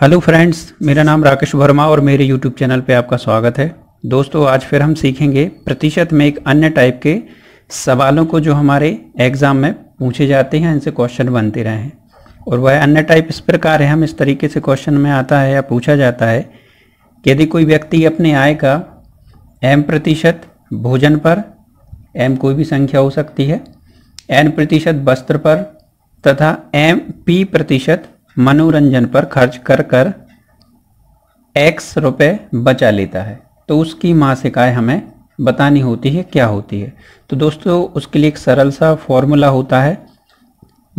hello friends मेरा नाम राकेश वर्मा और मेरे यूट्यूब चैनल पे आपका स्वागत है दोस्तों आज फिर हम सीखेंगे प्रतिशत में एक अन्य टाइप के सवालों को जो हमारे एग्ज़ाम में पूछे जाते हैं इनसे क्वेश्चन बनते रहे हैं और वह अन्य टाइप इस प्रकार है हम इस तरीके से क्वेश्चन में आता है या पूछा जाता है यदि कोई व्यक्ति अपने आय का एम प्रतिशत भोजन पर एम कोई भी संख्या हो सकती है एन प्रतिशत वस्त्र पर तथा एम पी प्रतिशत मनोरंजन पर खर्च कर कर एक्स रुपये बचा लेता है तो उसकी मासिक आय हमें बतानी होती है क्या होती है तो दोस्तों उसके लिए एक सरल सा फॉर्मूला होता है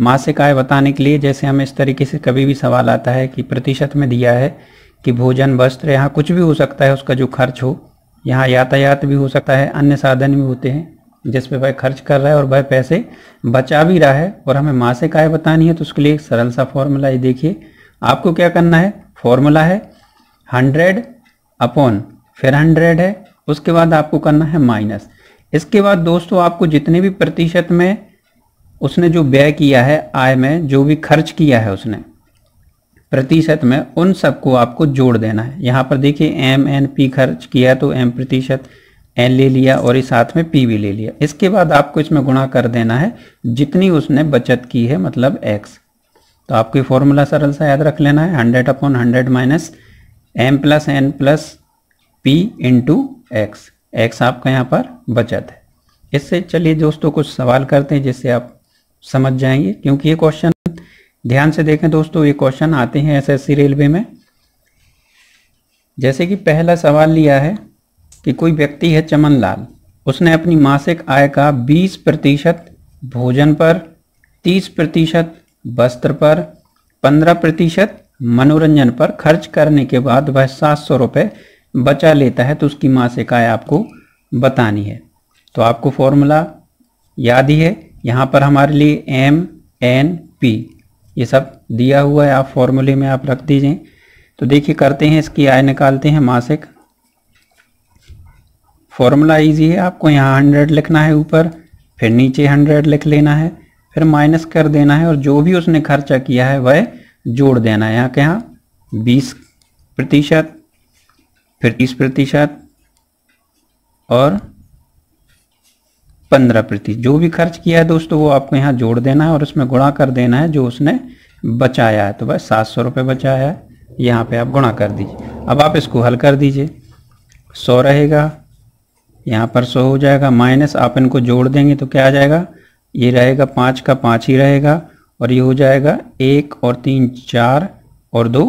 मासिक आय बताने के लिए जैसे हमें इस तरीके से कभी भी सवाल आता है कि प्रतिशत में दिया है कि भोजन वस्त्र यहाँ कुछ भी हो सकता है उसका जो खर्च हो यहाँ यातायात भी हो सकता है अन्य साधन भी होते हैं जिस पे भाई खर्च कर रहा है और भाई पैसे बचा भी रहा है और हमें मासिक आय बतानी है तो उसके लिए सरल सा फॉर्मूला है देखिए आपको क्या करना है फॉर्मूला है हंड्रेड अपॉन फिर हंड्रेड है उसके बाद आपको करना है माइनस इसके बाद दोस्तों आपको जितने भी प्रतिशत में उसने जो व्यय किया है आय में जो भी खर्च किया है उसने प्रतिशत में उन सबको आपको जोड़ देना है यहाँ पर देखिए एम एन पी खर्च किया तो एम प्रतिशत एल ले लिया और इस हाथ में पी भी ले लिया इसके बाद आपको इसमें गुणा कर देना है जितनी उसने बचत की है मतलब एक्स तो आपको ये फॉर्मूला सरल सा याद रख लेना है hundred upon hundred minus M plus N plus P into X X आपका यहाँ पर बचत है इससे चलिए दोस्तों कुछ सवाल करते हैं जिससे आप समझ जाएंगे क्योंकि ये क्वेश्चन ध्यान से देखें दोस्तों ये क्वेश्चन आते हैं एसएससी रेलवे में जैसे कि पहला सवाल लिया है कि कोई व्यक्ति है चमनलाल उसने अपनी मासिक आय का 20 प्रतिशत भोजन पर 30 प्रतिशत वस्त्र पर 15 प्रतिशत मनोरंजन पर खर्च करने के बाद वह सात सौ रुपये बचा लेता है तो उसकी मासिक आय आपको बतानी है तो आपको फॉर्मूला याद ही है यहाँ पर हमारे लिए एम एन पी ये सब दिया हुआ है आप फॉर्मूले में आप रख दीजिए तो देखिए करते हैं इसकी आय निकालते हैं मासिक फॉर्मूला ईजी है आपको यहाँ हंड्रेड लिखना है ऊपर फिर नीचे हंड्रेड लिख लेना है फिर माइनस कर देना है और जो भी उसने खर्चा किया है वह जोड़ देना है यहाँ के यहाँ बीस प्रतिशत फिर तीस प्रतिशत और पंद्रह प्रतिशत जो भी खर्च किया है दोस्तों वो आपको यहाँ जोड़ देना है और उसमें गुणा कर देना है जो उसने बचाया है तो भाई सात सौ रुपये बचाया है यहाँ पे आप गुणा कर दीजिए अब आप इसको हल कर दीजिए सौ रहेगा यहाँ पर सो हो जाएगा माइनस आप इनको जोड़ देंगे तो क्या आ जाएगा ये रहेगा पाँच का पाँच ही रहेगा और ये हो जाएगा एक और तीन चार और दो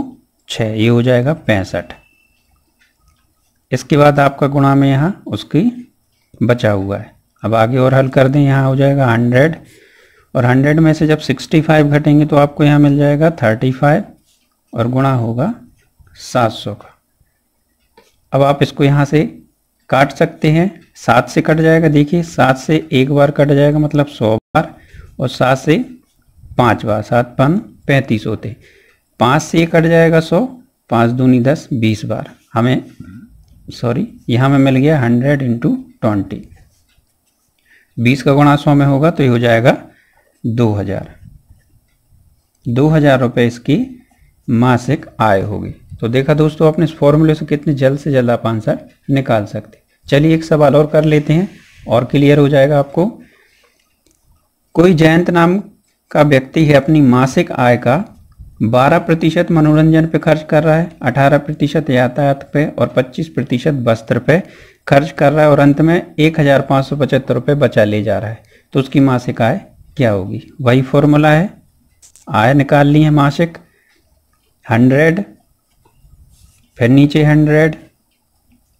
छः ये हो जाएगा पैंसठ इसके बाद आपका गुणा में यहाँ उसकी बचा हुआ है अब आगे और हल कर दें यहाँ हो जाएगा हंड्रेड और हंड्रेड में से जब सिक्सटी फाइव घटेंगे तो आपको यहाँ मिल जाएगा थर्टी फाइव और गुणा होगा सात सौ का अब आप इसको यहाँ से काट सकते हैं सात से कट जाएगा देखिए सात से एक बार कट जाएगा मतलब सौ बार और सात से पाँच बार सात पन पैंतीस होते पाँच से कट जाएगा सौ पाँच दूनी दस बीस बार हमें सॉरी यहाँ में मिल गया हंड्रेड इंटू ट्वेंटी बीस का गुणा सौ में होगा तो ये हो जाएगा दो हज़ार दो हज़ार रुपये इसकी मासिक आय होगी तो देखा दोस्तों आपने इस फॉर्मूले से कितने जल्द से जल्द आप आंसर निकाल सकते चलिए एक सवाल और कर लेते हैं और क्लियर हो जाएगा आपको कोई जयंत नाम का व्यक्ति है अपनी मासिक आय का 12 प्रतिशत मनोरंजन पे खर्च कर रहा है 18 प्रतिशत यातायात पे और 25 प्रतिशत वस्त्र पे खर्च कर रहा है और अंत में एक हजार सौ पचहत्तर रुपये बचा ले जा रहा है तो उसकी मासिक आय क्या होगी वही फॉर्मूला है आय निकाल ली है मासिक हंड्रेड फिर नीचे हंड्रेड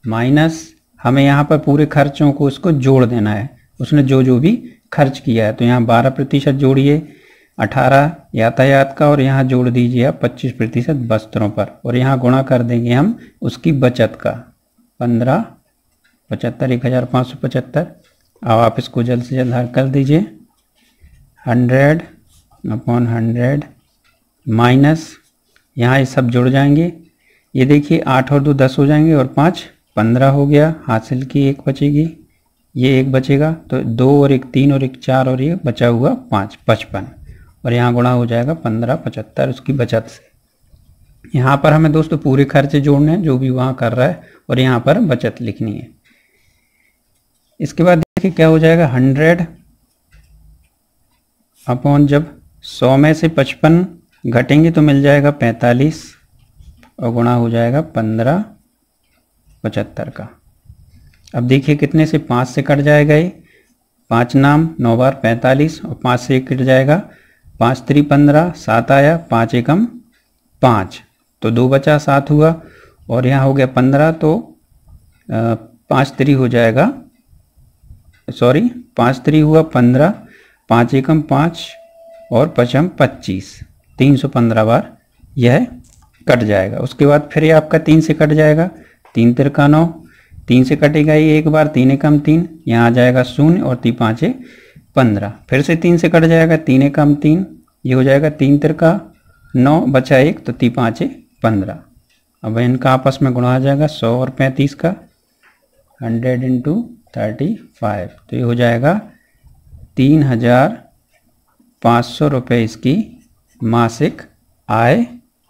माइनस हमें यहाँ पर पूरे खर्चों को इसको जोड़ देना है उसने जो जो भी खर्च किया है तो यहाँ बारह प्रतिशत जोड़िए अठारह यातायात का और यहाँ जोड़ दीजिए आप पच्चीस प्रतिशत वस्त्रों पर और यहाँ गुणा कर देंगे हम उसकी बचत का पंद्रह पचहत्तर एक हज़ार पाँच सौ पचहत्तर अब आप इसको जल्द से जल्द हल कर दीजिए हंड्रेड अपॉन हंड्रेड माइनस यहाँ ये सब जुड़ जाएंगे ये देखिए आठ और दो दस हो जाएंगे और पाँच पंद्रह हो गया हासिल की एक बचेगी ये एक बचेगा तो दो और एक तीन और एक चार और ये बचा हुआ पाँच पचपन और यहाँ गुणा हो जाएगा पंद्रह पचहत्तर उसकी बचत से यहाँ पर हमें दोस्तों पूरे खर्चे जोड़ने हैं जो भी वहाँ कर रहा है और यहाँ पर बचत लिखनी है इसके बाद देखिए क्या हो जाएगा हंड्रेड अपॉन जब सौ में से पचपन घटेंगे तो मिल जाएगा पैंतालीस और गुणा हो जाएगा पंद्रह पचहत्तर का अब देखिए कितने से पाँच से कट जाएगा ये पाँच नाम नौ बार पैंतालीस और पाँच से एक कट जाएगा पाँच त्री पंद्रह सात आया पाँच एकम पाँच तो दो बचा सात हुआ और यहाँ हो गया पंद्रह तो पाँच त्री हो जाएगा सॉरी पाँच त्री हुआ पंद्रह पाँच एकम पाँच और पचम पच्चीस तीन सौ पंद्रह बार यह कट जाएगा उसके बाद फिर ये आपका तीन से कट जाएगा तीन तिरका नौ तीन से कटेगा ये एक बार तीन एकम तीन यहाँ आ जाएगा शून्य और ती पाँचे पंद्रह फिर से तीन से कट जाएगा तीन एकम तीन ये हो जाएगा तीन तिरका नौ बचा एक तो ती पाँचे पंद्रह अब इनका आपस में गुणा आ जाएगा सौ और पैंतीस का हंड्रेड इंटू थर्टी फाइव तो ये हो जाएगा तीन हजार पाँच सौ रुपये इसकी मासिक आय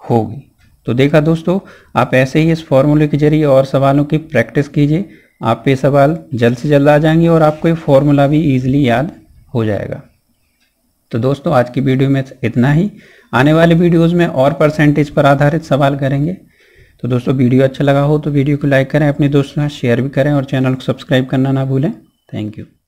होगी तो देखा दोस्तों आप ऐसे ही इस फॉर्मूले के जरिए और सवालों की प्रैक्टिस कीजिए आप पे सवाल जल्द से जल्द आ जाएंगे और आपको ये फॉर्मूला भी ईजिली याद हो जाएगा तो दोस्तों आज की वीडियो में इतना ही आने वाले वीडियोज़ में और परसेंटेज पर आधारित सवाल करेंगे तो दोस्तों वीडियो अच्छा लगा हो तो वीडियो को लाइक करें अपने दोस्तों के साथ शेयर भी करें और चैनल को सब्सक्राइब करना ना भूलें थैंक यू